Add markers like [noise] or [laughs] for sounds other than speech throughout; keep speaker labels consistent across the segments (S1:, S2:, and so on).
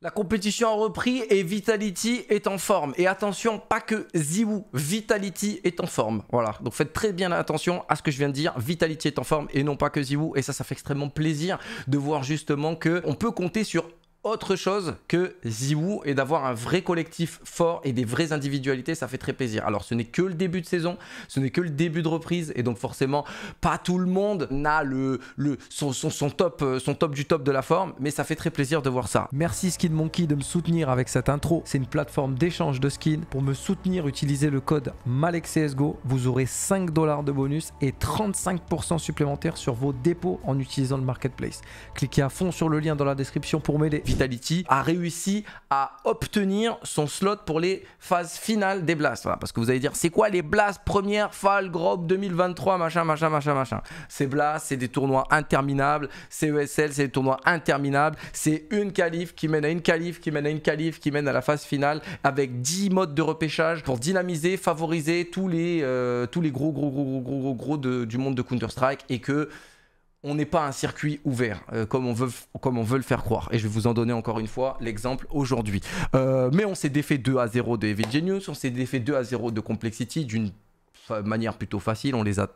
S1: La compétition a repris et Vitality est en forme. Et attention, pas que ZywOo, Vitality est en forme. Voilà, donc faites très bien attention à ce que je viens de dire. Vitality est en forme et non pas que ZywOo. Et ça, ça fait extrêmement plaisir de voir justement que on peut compter sur autre chose que Ziwoo et d'avoir un vrai collectif fort et des vraies individualités, ça fait très plaisir. Alors ce n'est que le début de saison, ce n'est que le début de reprise et donc forcément pas tout le monde n'a le son, top euh, son top du top de la forme, mais ça fait très plaisir de voir ça. Merci Skin Monkey de me soutenir avec cette intro. C'est une plateforme d'échange de skins. Pour me soutenir, utilisez le code MalexCSGO. Vous aurez 5 dollars de bonus et 35% supplémentaires sur vos dépôts en utilisant le marketplace. Cliquez à fond sur le lien dans la description pour m'aider. Vitality a réussi à obtenir son slot pour les phases finales des Blasts. parce que vous allez dire, c'est quoi les Blasts première Fall Group 2023, machin, machin, machin, machin. Ces Blasts, c'est des tournois interminables. c'est ESL, c'est des tournois interminables. C'est une qualif qui mène à une qualif, qui mène à une qualif, qui mène à la phase finale avec 10 modes de repêchage pour dynamiser, favoriser tous les, euh, tous les gros, gros, gros, gros, gros, gros, gros de, du monde de Counter-Strike et que on n'est pas un circuit ouvert euh, comme, on veut, comme on veut le faire croire. Et je vais vous en donner encore une fois l'exemple aujourd'hui. Euh, mais on s'est défait 2 à 0 de Evil Genius, on s'est défait 2 à 0 de Complexity d'une manière plutôt facile. On les a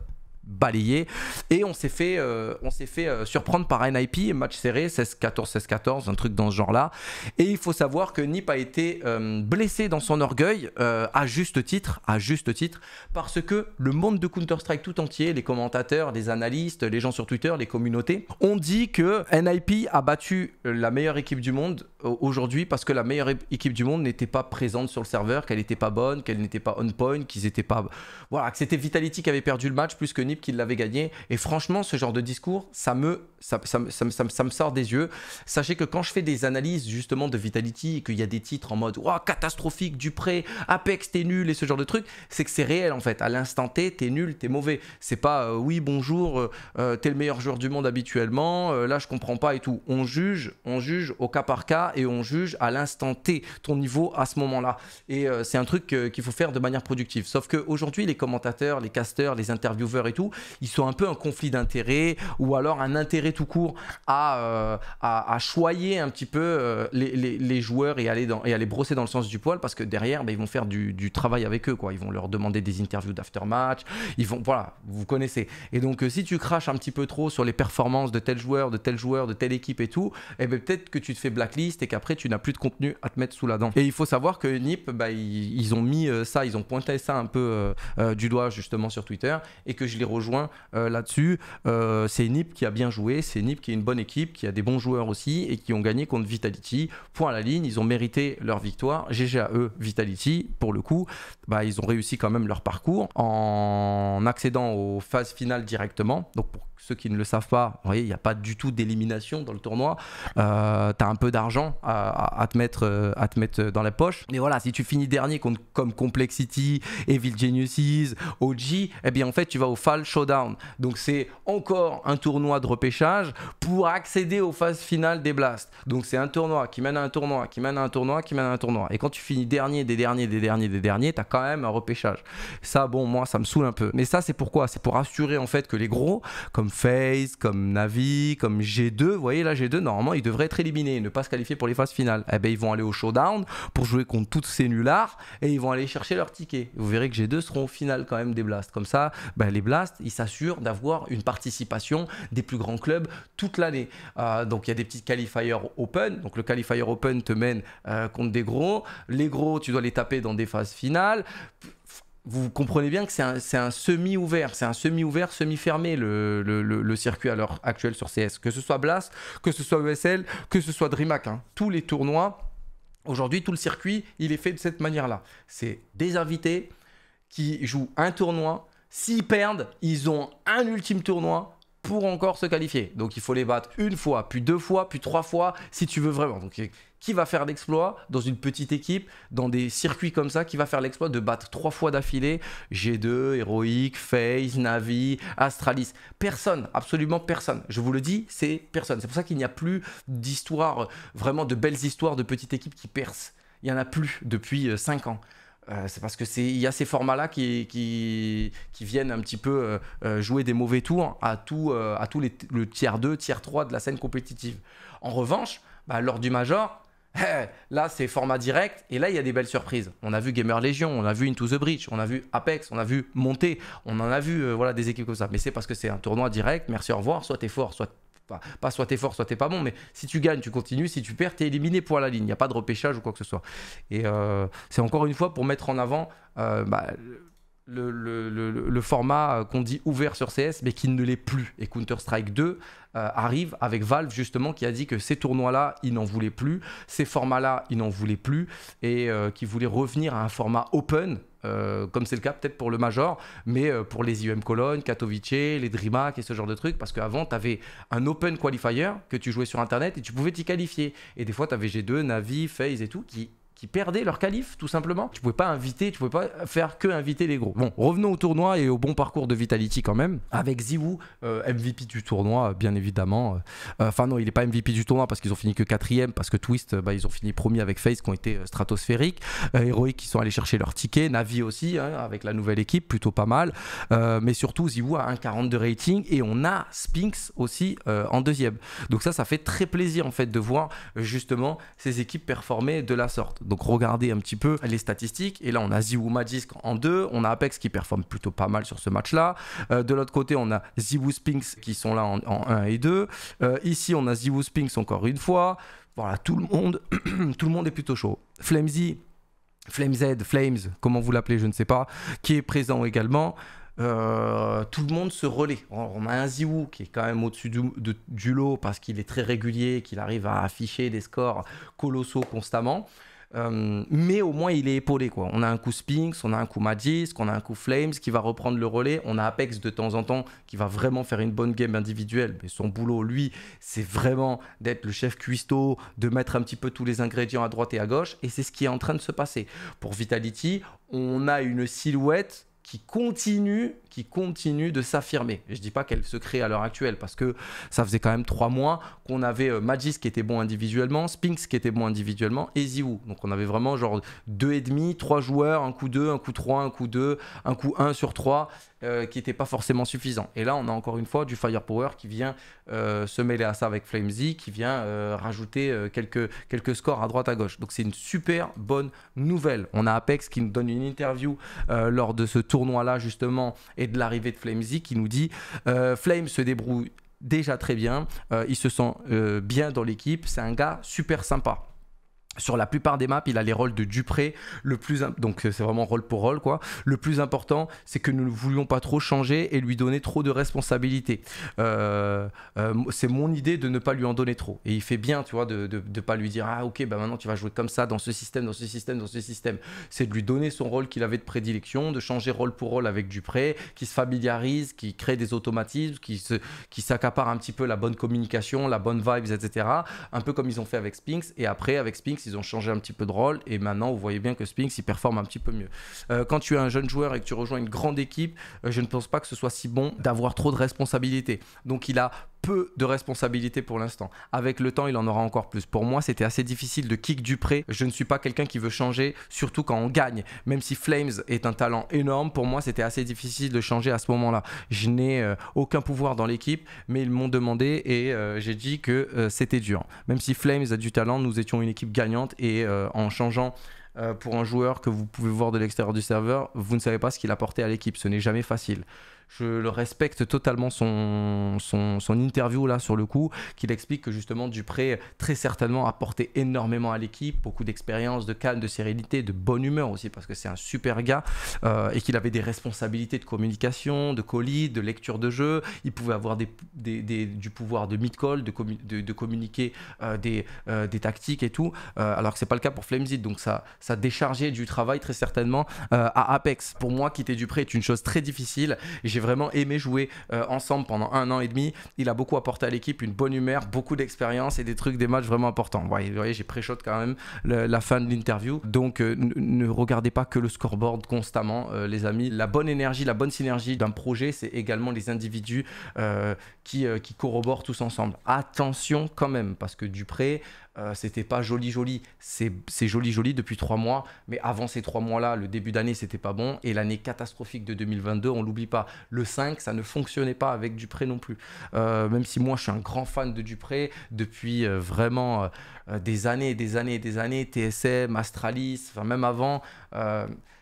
S1: balayé et on s'est fait euh, on s'est fait euh, surprendre par NIP match serré 16-14 16-14 un truc dans ce genre là et il faut savoir que Nip a été euh, blessé dans son orgueil à juste titre à juste titre parce que le monde de Counter Strike tout entier les commentateurs les analystes les gens sur Twitter les communautés ont dit que NIP a battu la meilleure équipe du monde aujourd'hui parce que la meilleure équipe du monde n'était pas présente sur le serveur qu'elle n'était pas bonne qu'elle n'était pas on point qu'ils étaient pas voilà que c'était Vitality qui avait perdu le match plus que Nip qu'il l'avait gagné. Et franchement, ce genre de discours, ça me, ça, me sort des yeux. Sachez que quand je fais des analyses justement de Vitality et qu'il y a des titres en mode catastrophique, Dupré, Apex, t'es nul et ce genre de truc, c'est que c'est réel en fait. À l'instant T, t'es nul, t'es mauvais. C'est pas euh, oui, bonjour, euh, euh, t'es le meilleur joueur du monde habituellement, là je comprends pas et tout. On juge, on juge au cas par cas et on juge à l'instant T ton niveau à ce moment-là. Et c'est un truc qu'il faut faire de manière productive. Sauf qu'aujourd'hui, les commentateurs, les casteurs, les intervieweurs et tout, ils sont un peu un conflit d'intérêts ou alors un intérêt tout court à, euh, à, choyer un petit peu euh, les, joueurs et à, les dans, et brosser dans le sens du poil parce que derrière, ben, ils vont faire du, travail avec eux. Quoi. Ils vont leur demander des interviews d'after match Ils vont, voilà, vous connaissez. Et donc, euh, si tu craches un petit peu trop sur les performances de tel joueur, de tel joueur, de telle équipe et tout, et eh ben, peut-être que tu te fais blacklist et qu'après, tu n'as plus de contenu à te mettre sous la dent. Et il faut savoir que NIP, ben, ils, ont mis ça, ils ont pointé ça un peu du doigt justement sur Twitter et que je les rejoint euh, là-dessus. Euh, c'est Nip qui a bien joué, c'est Nip qui est une bonne équipe, qui a des bons joueurs aussi et qui ont gagné contre Vitality. Point à la ligne, ils ont mérité leur victoire. GG à eux, Vitality, pour le coup, bah, ils ont réussi quand même leur parcours en accédant aux phases finales directement. Donc pour ceux qui ne le savent pas, vous voyez, il n'y a pas du tout d'élimination dans le tournoi. Euh, tu as un peu d'argent euh, à, te mettre, dans la poche. Mais voilà, si tu finis dernier contre, comme Complexity, Evil Geniuses, OG, eh bien en fait, tu vas au Fall Showdown. Donc c'est encore un tournoi de repêchage pour accéder aux phases finales des Blasts. Donc c'est un tournoi qui mène à un tournoi, qui mène à un tournoi, qui mène à un tournoi. Et quand tu finis dernier des derniers, des derniers, des derniers, tu as quand même un repêchage. Ça, bon, moi, ça me saoule un peu. Mais ça, c'est pourquoi C'est pour assurer en fait que les gros, comme Face comme Navi, comme G2. Vous voyez, là, G2, normalement, ils devraient être éliminés, ne pas se qualifier pour les phases finales. Eh bien, ils vont aller au showdown pour jouer contre toutes ces nullards et ils vont aller chercher leur ticket. Vous verrez que G2 seront au final quand même des blasts. Comme ça, ben, les blasts, ils s'assurent d'avoir une participation des plus grands clubs toute l'année. Euh, donc, il y a des petits qualifiers open. Donc, le qualifier open te mène euh, contre des gros. Les gros, tu dois les taper dans des phases finales vous comprenez bien que c'est un, semi-ouvert, c'est un semi-ouvert, semi-fermé le, circuit à l'heure actuelle sur CS. Que ce soit Blast, que ce soit ESL, que ce soit DreamHack, hein. tous les tournois, aujourd'hui, tout le circuit, il est fait de cette manière-là. C'est des invités qui jouent un tournoi. S'ils perdent, ils ont un ultime tournoi pour encore se qualifier. Donc il faut les battre une fois, puis deux fois, puis trois fois, si tu veux vraiment. Donc qui va faire l'exploit dans une petite équipe, dans des circuits comme ça, qui va faire l'exploit de battre trois fois d'affilée G2, Heroic, FaZe, Navi, Astralis Personne, absolument personne. Je vous le dis, c'est personne. C'est pour ça qu'il n'y a plus d'histoires, vraiment de belles histoires de petites équipes qui percent. Il n'y en a plus depuis euh, cinq ans. Euh, c'est parce que c'est il y a ces formats là qui, qui, viennent un petit peu euh, euh, jouer des mauvais tours à tout à tous les le tiers 2, tiers 3 de la scène compétitive. En revanche, bah, lors du major, [laughs] eh, là c'est format direct et là il y a des belles surprises. On a vu Gamer Legion, on a vu Into the Breach, on a vu Apex, on a vu Monter, on en a vu voilà des équipes comme ça. Mais c'est parce que c'est un tournoi direct, merci au revoir, soit t'es fort, soit pas soit t'es fort, soit t'es pas bon, mais si tu gagnes, tu continues, si tu perds, t'es éliminé pour la ligne. Il n'y a pas de repêchage ou quoi que ce soit. Et euh, c'est encore une fois pour mettre en avant euh, bah, le, le, format qu'on dit ouvert sur CS, mais qui ne l'est plus. Et Counter-Strike 2 euh, arrive avec Valve justement qui a dit que ces tournois-là, ils n'en voulaient plus, ces formats-là, ils n'en voulaient plus, et euh, qui voulait revenir à un format open. Euh, comme c'est le cas peut-être pour le Major, mais pour les IEM Cologne, Katowice, les DreamHack et ce genre de trucs, parce qu'avant, tu avais un Open Qualifier que tu jouais sur Internet et tu pouvais t'y qualifier. Et des fois, tu avais G2, Navi, FaZe et tout qui qui perdaient leur qualif, tout simplement. Tu pouvais pas inviter, tu pouvais pas faire que inviter les gros. Bon, revenons au tournoi et au bon parcours de Vitality quand même. Avec Ziwu, euh, MVP du tournoi, bien évidemment. Euh, enfin non, il est pas MVP du tournoi parce qu'ils ont fini que quatrième, parce que Twist, euh, bah, ils ont fini premier avec FaZe qui ont été stratosphériques. héroïques qui sont allés chercher leur ticket. Navi aussi, hein, avec la nouvelle équipe, plutôt pas mal. mais surtout, Ziwu a 1,40 de rating et on a Spinx aussi en deuxième. Donc ça, ça fait très plaisir en fait de voir justement ces équipes performer de la sorte. Donc regardez un petit peu les statistiques. Et là, on a Ziwu Magisk en 2, on a Apex qui performe plutôt pas mal sur ce match-là. Euh, de l'autre côté, on a Ziwu Spinks qui sont là en, 1 et 2. Euh, ici, on a Ziwu Spinks encore une fois. Voilà, tout le monde, [clears throat] tout le monde est plutôt chaud. Flamesy, Flames Flames, comment vous l'appelez, je ne sais pas, qui est présent également. Euh, tout le monde se relaie. On a un Ziwu qui est quand même au-dessus du lot parce qu'il est très régulier, qu'il arrive à afficher des scores colossaux constamment. Euh, mais au moins, il est épaulé. Quoi. On a un coup Spinks, on a un coup Magisk, on a un coup Flames qui va reprendre le relais. On a Apex de temps en temps qui va vraiment faire une bonne game individuelle. Mais son boulot, lui, c'est vraiment d'être le chef cuistot, de mettre un petit peu tous les ingrédients à droite et à gauche. Et c'est ce qui est en train de se passer. Pour Vitality, on a une silhouette qui continue qui continue de s'affirmer. Je ne dis pas qu'elle se crée à l'heure actuelle parce que ça faisait quand même trois mois qu'on avait euh, Magis qui était bon individuellement, Spinks qui était bon individuellement et Ziwu. Donc on avait vraiment genre deux et demi, trois joueurs, un coup deux, un coup trois, un coup deux, un coup un sur trois euh, qui n'était pas forcément suffisant. Et là on a encore une fois du firepower qui vient euh, se mêler à ça avec Flamesy, qui vient rajouter quelques, quelques scores à droite à gauche. Donc c'est une super bonne nouvelle. On a Apex qui nous donne une interview lors de ce tournoi là justement et de l'arrivée de Flamesy qui nous dit euh, Flame se débrouille déjà très bien, euh, il se sent euh, bien dans l'équipe, c'est un gars super sympa. Sur la plupart des maps, il a les rôles de Dupré. Le plus donc euh, c'est vraiment rôle pour rôle quoi. Le plus important, c'est que nous ne voulions pas trop changer et lui donner trop de responsabilités. Euh, euh, c'est mon idée de ne pas lui en donner trop. Et il fait bien, tu vois, de ne pas lui dire ah ok bah maintenant tu vas jouer comme ça dans ce système, dans ce système, dans ce système. C'est de lui donner son rôle qu'il avait de prédilection, de changer rôle pour rôle avec Dupré, qui se familiarise, qui crée des automatismes, qui qui s'accapare un petit peu la bonne communication, la bonne vibe, etc. Un peu comme ils ont fait avec Spinks. Et après avec Spinks ils ont changé un petit peu de rôle et maintenant vous voyez bien que Spinks il performe un petit peu mieux. Euh, quand tu es un jeune joueur et que tu rejoins une grande équipe, euh, je ne pense pas que ce soit si bon d'avoir trop de responsabilités. Donc il a peu de responsabilités pour l'instant. Avec le temps, il en aura encore plus. Pour moi, c'était assez difficile de kick Dupré. Je ne suis pas quelqu'un qui veut changer, surtout quand on gagne. Même si Flames est un talent énorme, pour moi, c'était assez difficile de changer à ce moment-là. Je n'ai euh, aucun pouvoir dans l'équipe, mais ils m'ont demandé et euh, j'ai dit que euh, c'était dur. Même si Flames a du talent, nous étions une équipe gagnante et en changeant pour un joueur que vous pouvez voir de l'extérieur du serveur, vous ne savez pas ce qu'il apportait à l'équipe. Ce n'est jamais facile je le respecte totalement son, son, son, interview là sur le coup, qu'il explique que justement Dupré très certainement apporté énormément à l'équipe, beaucoup d'expérience, de calme, de sérénité, de bonne humeur aussi parce que c'est un super gars euh, et qu'il avait des responsabilités de communication, de colis, de lecture de jeu, il pouvait avoir des, des, des du pouvoir de mid-call, de, de, communiquer euh, des, euh, des tactiques et tout, alors que c'est pas le cas pour Flamezid, donc ça, ça déchargeait du travail très certainement à Apex. Pour moi, quitter Dupré est une chose très difficile j'ai vraiment aimé jouer euh, ensemble pendant un an et demi. Il a beaucoup apporté à l'équipe, une bonne humeur, beaucoup d'expérience et des trucs, des matchs vraiment importants. Vous voyez, j'ai pré-shot quand même la fin de l'interview. Donc euh, ne regardez pas que le scoreboard constamment, euh, les amis. La bonne énergie, la bonne synergie d'un projet, c'est également les individus qui, qui corroborent tous ensemble. Attention quand même, parce que Dupré, euh, c'était pas joli, joli. C'est joli, joli depuis trois mois. Mais avant ces trois mois-là, le début d'année, c'était pas bon. Et l'année catastrophique de 2022, on l'oublie pas. Le 5, ça ne fonctionnait pas avec Dupré non plus. Euh, même si moi, je suis un grand fan de Dupré depuis euh, vraiment des années, des années, des années. TSM, Astralis, enfin, même avant,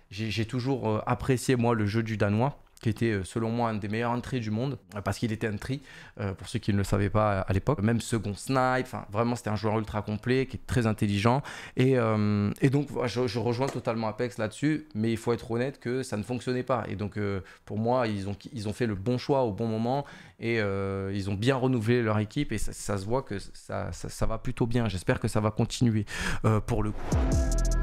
S1: j'ai toujours apprécié, moi, le jeu du Danois qui était euh, selon moi un des meilleurs entrées du monde, euh, parce qu'il était un tri, euh, pour ceux qui ne le savaient pas à l'époque. Même second snipe, vraiment c'était un joueur ultra complet, qui est très intelligent. Et, et donc je, rejoins totalement Apex là-dessus, mais il faut être honnête que ça ne fonctionnait pas. Et donc pour moi, ils ont, ils ont fait le bon choix au bon moment, et ils ont bien renouvelé leur équipe, et ça, se voit que ça, ça, ça va plutôt bien. J'espère que ça va continuer pour le coup.